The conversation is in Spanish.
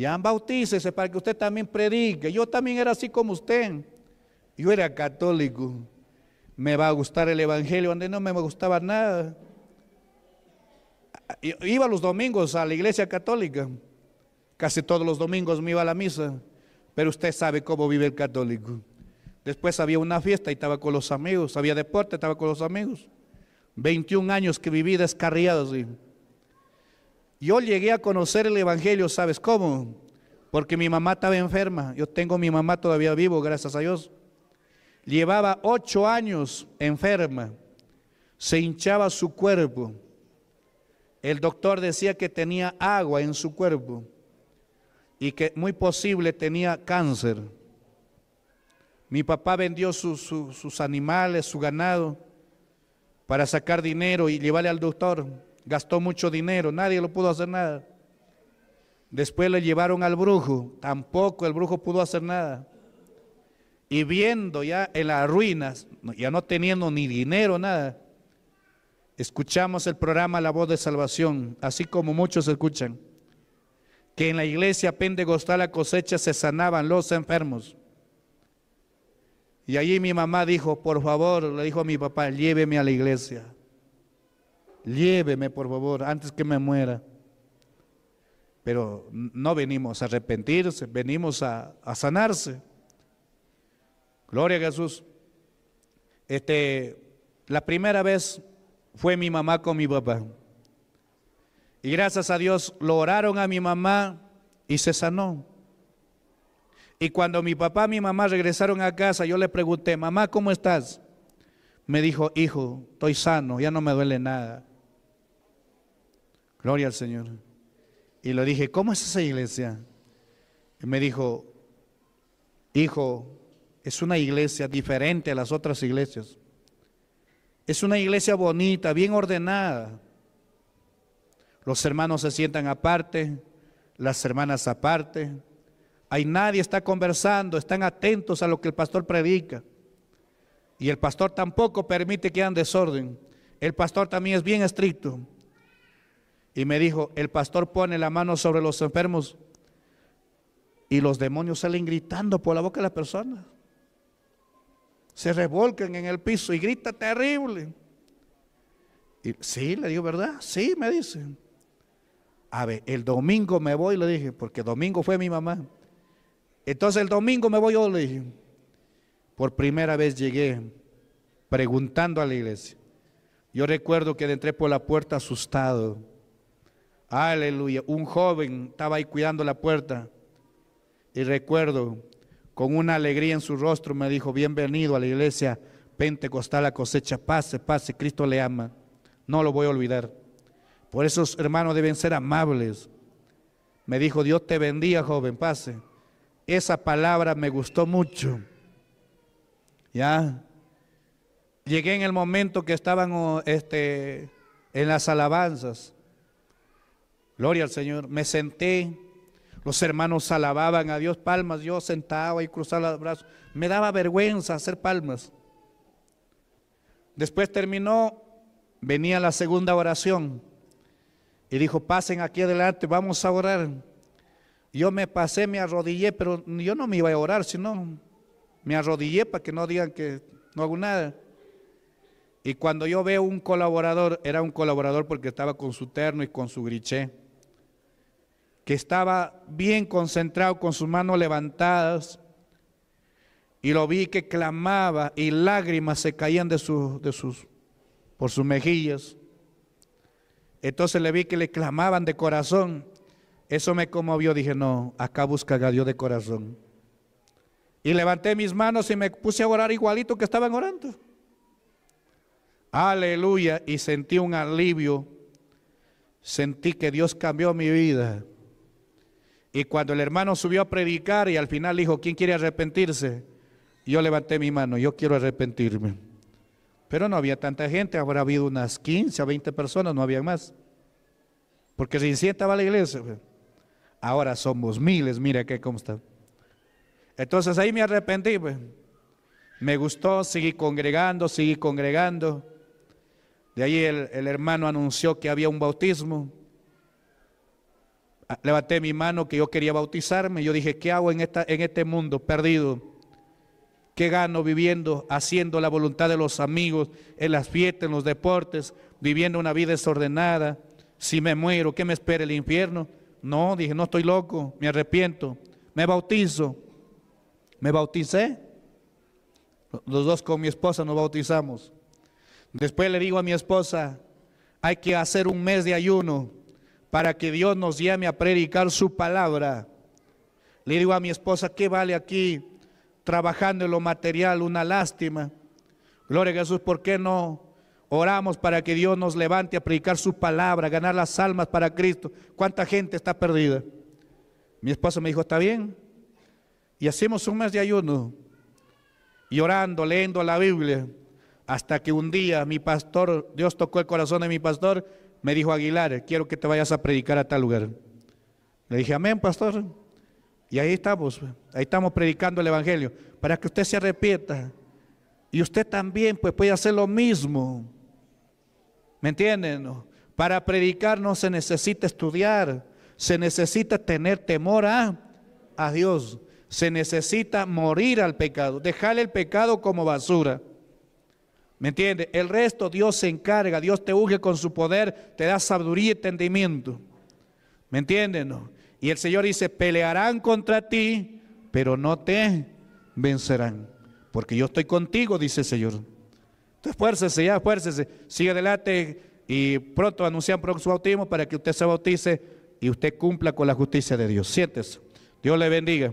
ya bautícese para que usted también predique. Yo también era así como usted. Yo era católico. Me va a gustar el evangelio, donde no me gustaba nada. Iba los domingos a la iglesia católica. Casi todos los domingos me iba a la misa. Pero usted sabe cómo vive el católico. Después había una fiesta y estaba con los amigos. Había deporte, estaba con los amigos. 21 años que viví descarriado así. Yo llegué a conocer el Evangelio, ¿sabes cómo? Porque mi mamá estaba enferma. Yo tengo mi mamá todavía vivo, gracias a Dios. Llevaba ocho años enferma. Se hinchaba su cuerpo. El doctor decía que tenía agua en su cuerpo y que muy posible tenía cáncer. Mi papá vendió sus animales, su ganado, para sacar dinero y llevarle al doctor gastó mucho dinero, nadie lo pudo hacer nada. Después le llevaron al brujo, tampoco el brujo pudo hacer nada. Y viendo ya en las ruinas, ya no teniendo ni dinero, nada, escuchamos el programa La Voz de Salvación, así como muchos escuchan, que en la iglesia pentecostal la cosecha se sanaban los enfermos. Y allí mi mamá dijo, por favor, le dijo a mi papá, lléveme a la iglesia lléveme por favor antes que me muera. Pero no venimos a arrepentirse, venimos a, sanarse. Gloria a Jesús. Este, la primera vez fue mi mamá con mi papá. Y gracias a Dios lo oraron a mi mamá y se sanó. Y cuando mi papá y mi mamá regresaron a casa, yo le pregunté, mamá, ¿cómo estás? Me dijo, hijo, estoy sano, ya no me duele nada. Gloria al Señor. Y le dije, ¿cómo es esa iglesia? Y me dijo, hijo, es una iglesia diferente a las otras iglesias. Es una iglesia bonita, bien ordenada. Los hermanos se sientan aparte, las hermanas aparte. hay nadie está conversando, están atentos a lo que el pastor predica. Y el pastor tampoco permite que hagan desorden. El pastor también es bien estricto. Y me dijo, el pastor pone la mano sobre los enfermos y los demonios salen gritando por la boca de la persona Se revolcan en el piso y grita terrible. Y, sí, le digo, ¿verdad? Sí, me dice. A ver, el domingo me voy, le dije, porque domingo fue mi mamá. Entonces el domingo me voy yo, le dije. Por primera vez llegué preguntando a la iglesia. Yo recuerdo que entré por la puerta asustado Aleluya. Un joven estaba ahí cuidando la puerta y recuerdo con una alegría en su rostro me dijo, bienvenido a la iglesia pentecostal, a cosecha, pase, pase, Cristo le ama. No lo voy a olvidar. Por eso, hermanos, deben ser amables. Me dijo, Dios te bendiga, joven, pase. Esa palabra me gustó mucho. Ya. Llegué en el momento que estaban este, en las alabanzas Gloria al Señor. Me senté. Los hermanos alababan a Dios, palmas. Yo sentaba y cruzaba los brazos. Me daba vergüenza hacer palmas. Después terminó, venía la segunda oración. Y dijo, pasen aquí adelante, vamos a orar. Yo me pasé, me arrodillé, pero yo no me iba a orar, sino me arrodillé para que no digan que no hago nada. Y cuando yo veo un colaborador, era un colaborador porque estaba con su terno y con su griché que estaba bien concentrado con sus manos levantadas, y lo vi que clamaba y lágrimas se caían de sus, de sus, por sus mejillas. Entonces le vi que le clamaban de corazón. Eso me conmovió. Dije, no, acá busca a Dios de corazón. Y levanté mis manos y me puse a orar igualito que estaban orando. Aleluya. Y sentí un alivio. Sentí que Dios cambió mi vida. Y cuando el hermano subió a predicar y al final dijo, ¿quién quiere arrepentirse? Yo levanté mi mano, yo quiero arrepentirme. Pero no había tanta gente, habrá habido unas 15 o 20 personas, no había más. Porque si estaba la iglesia. Pues. Ahora somos miles, mira qué está Entonces ahí me arrepentí. Pues. Me gustó, seguí congregando, seguí congregando. De ahí el hermano anunció que había un bautismo. Ah, levanté mi mano que yo quería bautizarme. Yo dije, ¿qué hago en, esta, en este mundo perdido? ¿Qué gano viviendo, haciendo la voluntad de los amigos, en las fiestas, en los deportes, viviendo una vida desordenada? Si me muero, ¿qué me espera el infierno? No, dije, no estoy loco, me arrepiento, me bautizo. Me bauticé. Los dos con mi esposa nos bautizamos. Después le digo a mi esposa, hay que hacer un mes de ayuno para que Dios nos llame a predicar su palabra. Le digo a mi esposa, ¿qué vale aquí trabajando en lo material? Una lástima. Gloria a Jesús, ¿por qué no oramos para que Dios nos levante a predicar su palabra, a ganar las almas para Cristo? ¿Cuánta gente está perdida? Mi esposa me dijo, está bien. Y hacemos un mes de ayuno, y orando, leyendo la Biblia, hasta que un día mi pastor, Dios tocó el corazón de mi pastor me dijo Aguilar, quiero que te vayas a predicar a tal lugar. Le dije, amén, pastor. Y ahí estamos, ahí estamos predicando el Evangelio, para que usted se arrepienta. Y usted también pues, puede hacer lo mismo. ¿Me entienden? Para predicar no se necesita estudiar, se necesita tener temor a, a Dios, se necesita morir al pecado, dejar el pecado como basura. ¿Me entiende? El resto Dios se encarga, Dios te urge con su poder, te da sabiduría y entendimiento. ¿Me entienden Y el Señor dice, pelearán contra ti, pero no te vencerán, porque yo estoy contigo, dice el Señor. Entonces, esfuércese, ya esfuércese, sigue adelante y pronto anuncian pronto su bautismo para que usted se bautice y usted cumpla con la justicia de Dios. Siéntese. Dios le bendiga.